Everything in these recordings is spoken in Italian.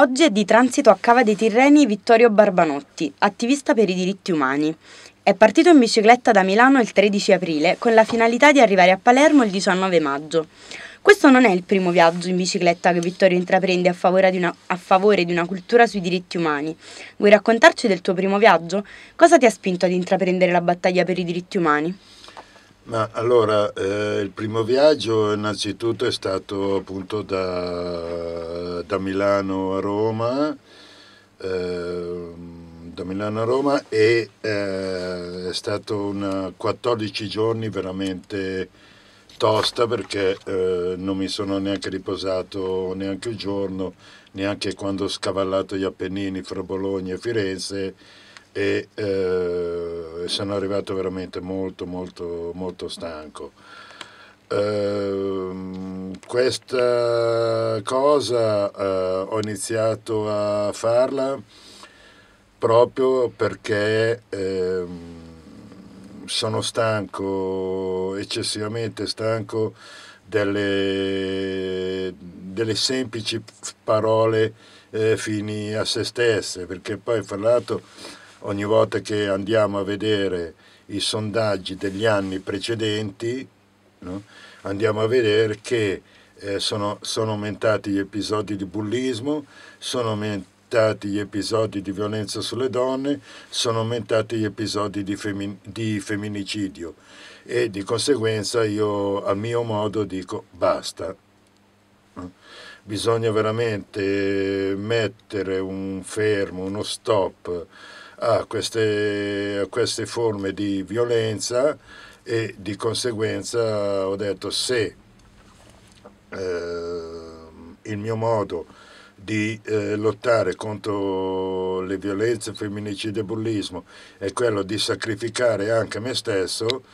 Oggi è di transito a Cava dei Tirreni Vittorio Barbanotti, attivista per i diritti umani. È partito in bicicletta da Milano il 13 aprile con la finalità di arrivare a Palermo il 19 maggio. Questo non è il primo viaggio in bicicletta che Vittorio intraprende a favore, di una, favore di una cultura sui diritti umani. Vuoi raccontarci del tuo primo viaggio? Cosa ti ha spinto ad intraprendere la battaglia per i diritti umani? Ma allora, eh, il primo viaggio innanzitutto è stato appunto da da Milano a Roma, eh, da Milano a Roma e eh, è stato una 14 giorni veramente tosta perché eh, non mi sono neanche riposato neanche un giorno, neanche quando ho scavallato gli Appennini fra Bologna e Firenze e eh, sono arrivato veramente molto molto molto stanco. Uh, questa cosa uh, ho iniziato a farla proprio perché uh, sono stanco, eccessivamente stanco delle, delle semplici parole eh, fini a se stesse, perché poi fra l'altro ogni volta che andiamo a vedere i sondaggi degli anni precedenti no? andiamo a vedere che eh, sono, sono, aumentati gli episodi di bullismo, sono aumentati gli episodi di violenza sulle donne, sono aumentati gli episodi di, femmin di femminicidio e di conseguenza io a mio modo dico basta. No? Bisogna veramente mettere un fermo, uno stop a queste, a queste forme di violenza e di conseguenza ho detto se eh, il mio modo di eh, lottare contro le violenze, femminicidio e bullismo è quello di sacrificare anche me stesso,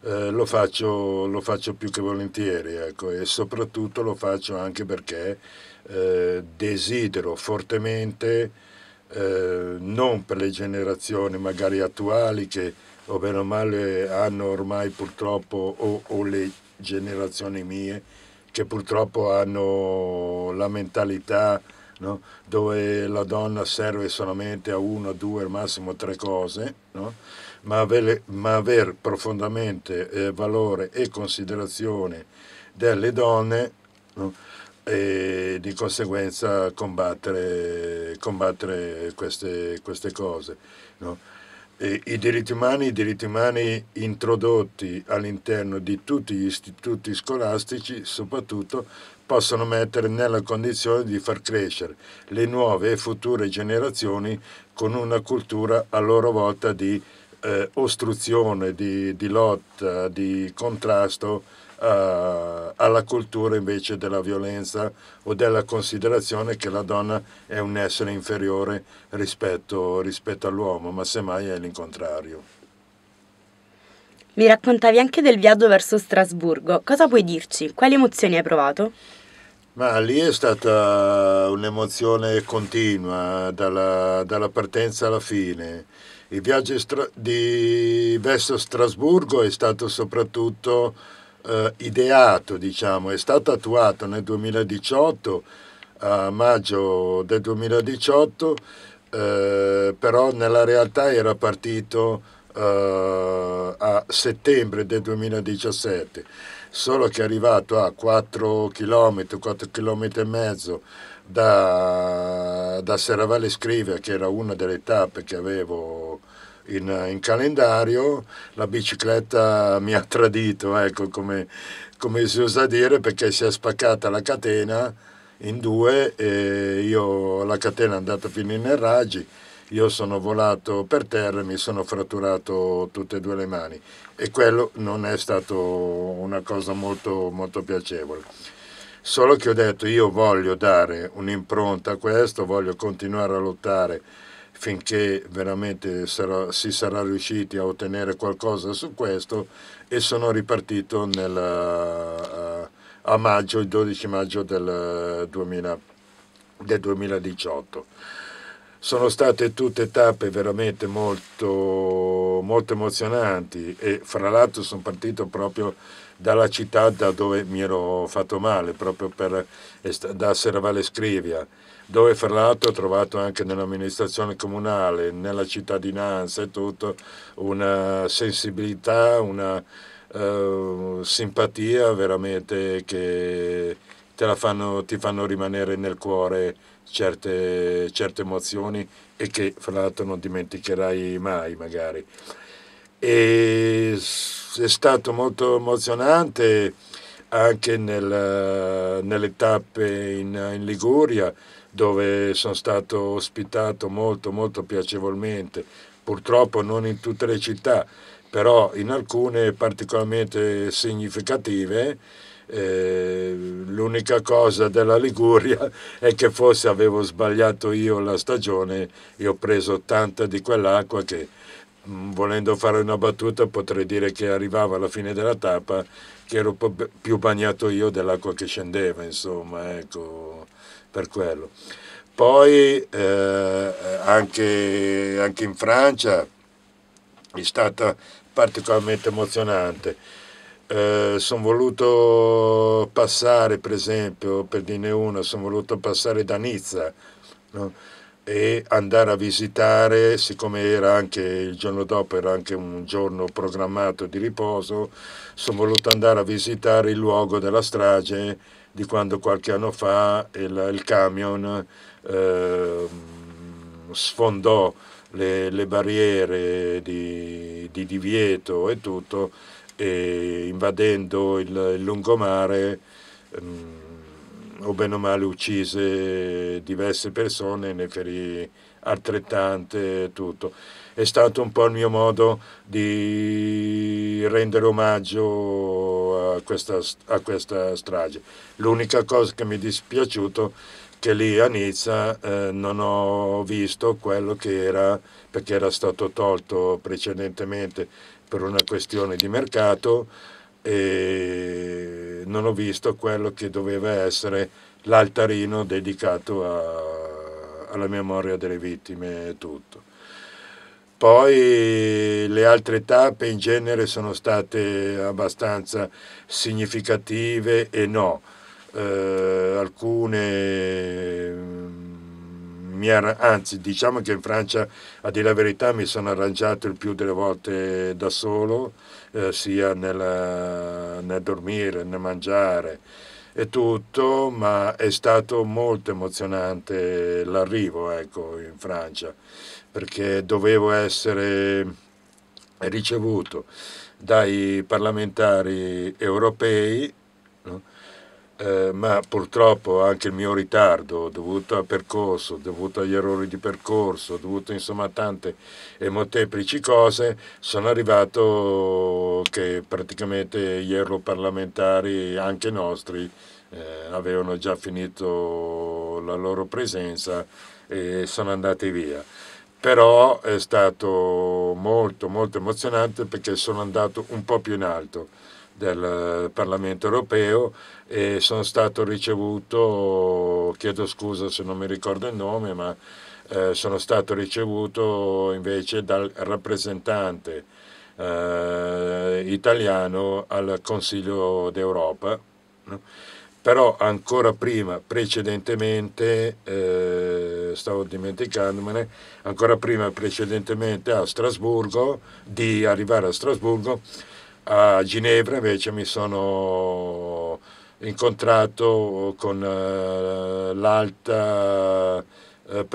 eh, lo, faccio, lo, faccio, più che volentieri ecco, e soprattutto lo faccio anche perché eh, desidero fortemente, eh, non per le generazioni magari attuali che o bene o male hanno ormai purtroppo o, o le generazioni mie che purtroppo hanno la mentalità no? dove la donna serve solamente a una, due, al massimo tre cose, no? ma, avere, ma, aver profondamente eh, valore e considerazione delle donne no? e di conseguenza combattere, combattere queste, queste cose eh, i diritti umani, i diritti umani introdotti all'interno di tutti gli istituti scolastici soprattutto possono mettere nella condizione di far crescere le nuove e future generazioni con una cultura a loro volta di eh, ostruzione, di, di, lotta, di contrasto eh, alla cultura invece della violenza o della considerazione che la donna è un essere inferiore rispetto, rispetto all'uomo, ma semmai è l'incontrario. Mi raccontavi anche del viaggio verso Strasburgo. Cosa puoi dirci? Quali emozioni hai provato? Ma lì è stata un'emozione continua, dalla, dalla partenza alla fine. Il viaggio di, verso Strasburgo è stato soprattutto eh, ideato, diciamo, è stato attuato nel 2018, a maggio del 2018, eh, però nella realtà era partito eh, a settembre del 2017, solo che è arrivato a 4 km, 4 km e mezzo da, da Serravalle Scrivia, che era una delle tappe che avevo in, eh, in calendario, la bicicletta mi ha tradito, ecco come, come si usa dire, perché si è spaccata la catena in due e io, la catena è andata fino in raggi, io sono volato per terra e mi sono fratturato tutte e due le mani e quello non è stato una cosa molto, molto piacevole. Solo che ho detto io voglio dare un'impronta a questo, voglio continuare a lottare finché veramente sarà, si sarà riusciti a ottenere qualcosa su questo e sono ripartito nel, a, eh, a maggio, il 12 maggio del, 2000, eh, del 2018 sono state tutte tappe veramente molto, molto emozionanti e fra l'altro sono partito proprio dalla città da dove mi ero fatto male, proprio per, da Serravalle Scrivia, dove fra l'altro ho trovato anche nell'amministrazione comunale, nella cittadinanza e tutto, una sensibilità, una uh, simpatia veramente che fanno, ti fanno rimanere nel cuore certe, certe emozioni e che fra l'altro non dimenticherai mai magari e è stato molto emozionante anche nel, nelle tappe in, in, Liguria dove sono stato ospitato molto molto piacevolmente, purtroppo non in tutte le città, però in alcune particolarmente significative. Eh, l'unica cosa della Liguria è che forse avevo sbagliato io la stagione e ho preso tanta di quell'acqua che Mm, volendo fare una battuta potrei dire che arrivava alla fine della tappa che ero più bagnato io dell'acqua che scendeva, insomma, ecco, per quello. Poi eh, anche, anche, in Francia è stata particolarmente emozionante. Eh, sono voluto passare, per esempio, per dirne una, sono voluto passare da Nizza. No? e andare a visitare, siccome era anche il giorno dopo, era anche un giorno programmato di riposo, sono voluto andare a visitare il luogo della strage di quando qualche anno fa il, il camion eh, sfondò le, le barriere di, di, divieto e tutto, e invadendo il, il lungomare. Eh, o bene o male uccise diverse persone, ne ferì altrettante tutto. È stato un po' il mio modo di rendere omaggio a questa, a questa strage. L'unica cosa che mi è dispiaciuto è che lì a Nizza eh, non ho visto quello che era, perché era stato tolto precedentemente per una questione di mercato, e non ho visto quello che doveva essere l'altarino dedicato a, alla memoria delle vittime e tutto. Poi le altre tappe in genere sono state abbastanza significative e no, eh, alcune era, anzi diciamo che in Francia a dire la verità mi sono arrangiato il più delle volte da solo, eh, sia nella, nel dormire, nel mangiare e tutto, ma è stato molto emozionante l'arrivo ecco, in Francia, perché dovevo essere ricevuto dai parlamentari europei eh, ma purtroppo anche il mio ritardo dovuto al percorso, dovuto agli errori di percorso, dovuto insomma a tante e molteplici cose, sono arrivato che praticamente gli europarlamentari, anche nostri, eh, avevano già finito la loro presenza e sono andati via. Però è stato molto molto emozionante perché sono andato un po' più in alto del Parlamento europeo e sono stato ricevuto, chiedo scusa se non mi ricordo il nome, ma eh, sono stato ricevuto invece dal rappresentante eh, italiano al Consiglio d'Europa, però ancora prima, precedentemente, eh, stavo dimenticandomene, ancora prima precedentemente a Strasburgo, di arrivare a Strasburgo, a Ginevra invece mi sono incontrato con eh, l'alta, eh,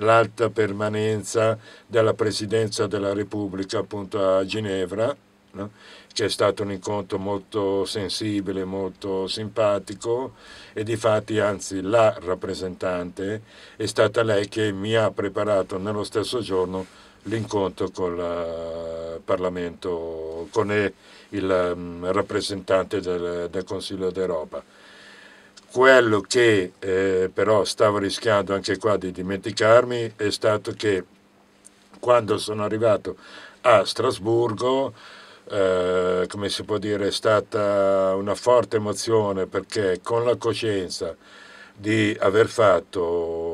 l'alta permanenza della Presidenza della Repubblica appunto a Ginevra No? è stato un incontro molto sensibile, molto simpatico e di fatti anzi la rappresentante è stata lei che mi ha preparato nello stesso giorno l'incontro con il eh, Parlamento, con il mm, rappresentante del, del Consiglio d'Europa. Quello che eh, però stavo rischiando anche qua di dimenticarmi è stato che quando sono arrivato a Strasburgo, eh, come si può dire, è stata una forte emozione perché con la coscienza di aver fatto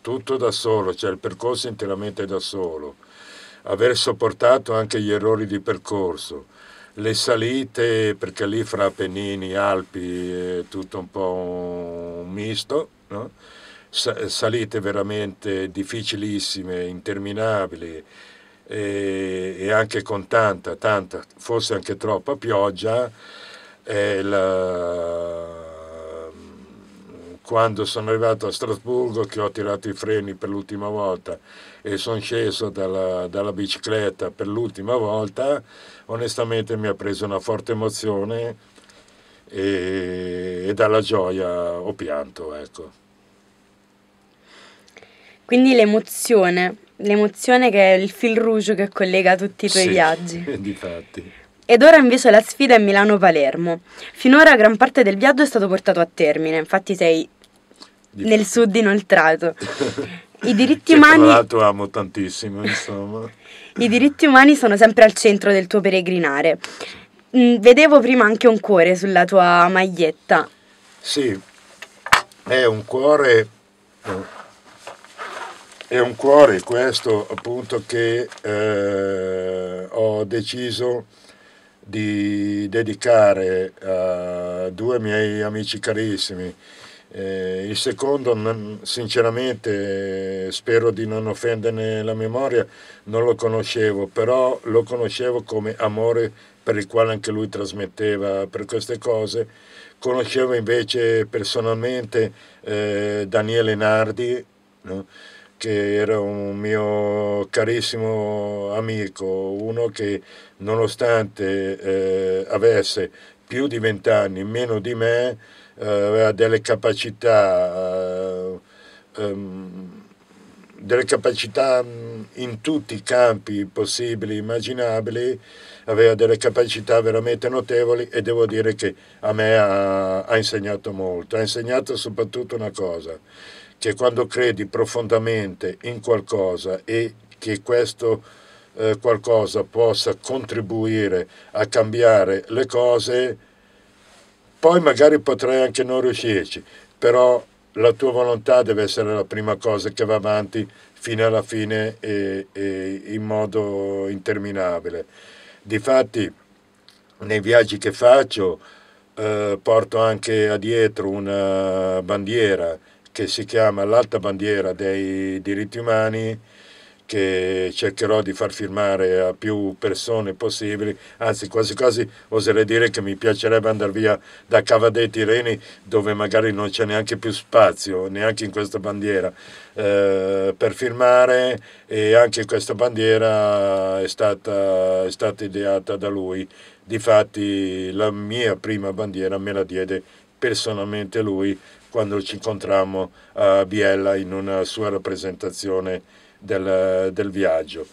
tutto da solo, cioè il percorso interamente da solo, aver sopportato anche gli errori di percorso, le salite, perché lì fra Appennini, Alpi è tutto un po' un misto, no? salite veramente difficilissime, interminabili e, e, anche con tanta, tanta, forse anche troppa pioggia, la, quando sono arrivato a Strasburgo che ho tirato i freni per l'ultima volta e sono sceso dalla, dalla bicicletta per l'ultima volta, onestamente mi ha preso una forte emozione e, e dalla gioia ho pianto. Ecco. Quindi l'emozione, l'emozione che è il fil rouge che collega tutti i tuoi sì, viaggi. Difatti. Ed ora invece la sfida è Milano-Palermo. Finora gran parte del viaggio è stato portato a termine, infatti sei nel sud inoltrato. I diritti umani... tra l'altro amo tantissimo, insomma. I diritti umani sono sempre al centro del tuo peregrinare. Mm, vedevo prima anche un cuore sulla tua maglietta. Sì, è un cuore... È un cuore questo appunto che eh, ho deciso di dedicare a due miei amici carissimi, eh, il secondo, non, sinceramente, eh, spero di non offenderne la memoria, non lo conoscevo, però lo conoscevo come amore per il quale anche lui trasmetteva per queste cose. Conoscevo invece personalmente eh, Daniele Nardi, no? che era un mio carissimo amico, uno che nonostante eh, avesse più di vent'anni, meno di me, eh, aveva delle capacità, um, delle capacità mm, in tutti i campi possibili, immaginabili, aveva delle capacità veramente notevoli e devo dire che a me ha, ha insegnato molto, ha insegnato soprattutto una cosa, che quando credi profondamente in qualcosa e che questo eh, qualcosa possa contribuire a cambiare le cose, poi magari potrai anche non riuscirci, però la tua volontà deve essere la prima cosa che va avanti fino alla fine e, e in modo interminabile. Difatti, nei viaggi che faccio eh, porto anche dietro una bandiera che si chiama l'alta bandiera dei diritti umani che cercherò di far firmare a più persone possibili, anzi quasi quasi oserei dire che mi piacerebbe andare via da Cava dei Tireni dove magari non c'è neanche più spazio, neanche in questa bandiera, eh, per firmare e anche questa bandiera è stata, è stata ideata da lui, difatti la mia prima bandiera me la diede personalmente lui quando ci incontrammo a Biella in una sua rappresentazione del, del viaggio.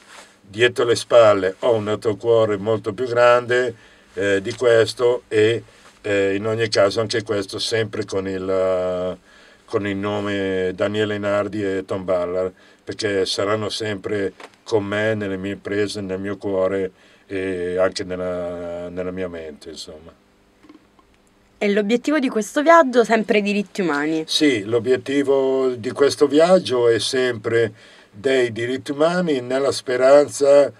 Dietro le spalle ho un altro cuore molto più grande eh, di questo e eh, in ogni caso anche questo sempre con il, eh, con il nome Daniele Nardi e Tom Ballard perché saranno sempre con me nelle mie imprese, nel mio cuore e anche nella, nella mia mente insomma. E l'obiettivo di questo viaggio sempre i diritti umani? Sì, l'obiettivo di questo viaggio è sempre dei diritti umani nella speranza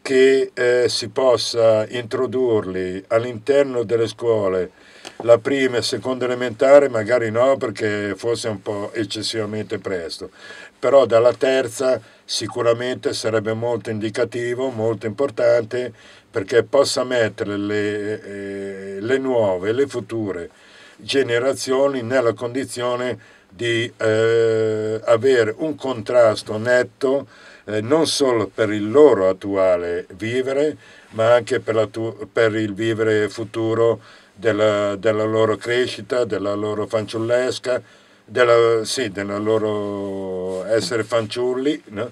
che eh, si possa introdurli all'interno delle scuole, la prima e seconda elementare magari no perché forse è un po' eccessivamente presto, però dalla terza sicuramente sarebbe molto indicativo, molto importante perché possa mettere le, eh, le nuove, le future generazioni nella condizione di eh, avere un contrasto netto eh, non solo per il loro attuale vivere, ma anche per, per il vivere futuro della, della, loro crescita, della loro fanciullesca, della, sì, della loro essere fanciulli, no?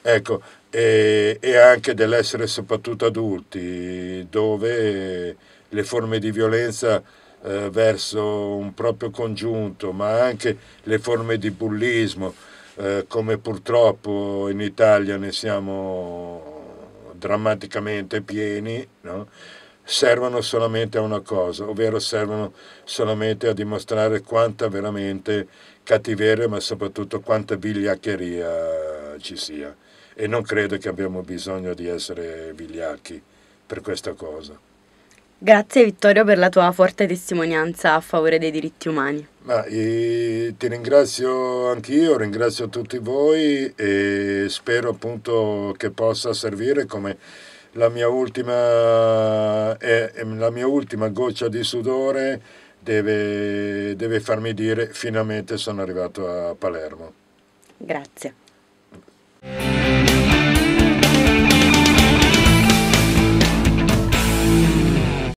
ecco, e, e anche dell'essere soprattutto adulti, dove le forme di violenza eh, verso un proprio congiunto, ma anche le forme di bullismo, eh, come purtroppo in Italia ne siamo drammaticamente pieni, no? servono solamente a una cosa, ovvero servono solamente a dimostrare quanta veramente cattiveria, ma soprattutto quanta vigliaccheria ci sia. E non credo che abbiamo bisogno di essere vigliacchi per questa cosa. Grazie Vittorio per la tua forte testimonianza a favore dei diritti umani. Ma, eh, ti ringrazio anch'io, ringrazio tutti voi e spero appunto che possa servire come la mia ultima, eh, la mia ultima goccia di sudore deve, deve farmi dire finalmente sono arrivato a Palermo. Grazie.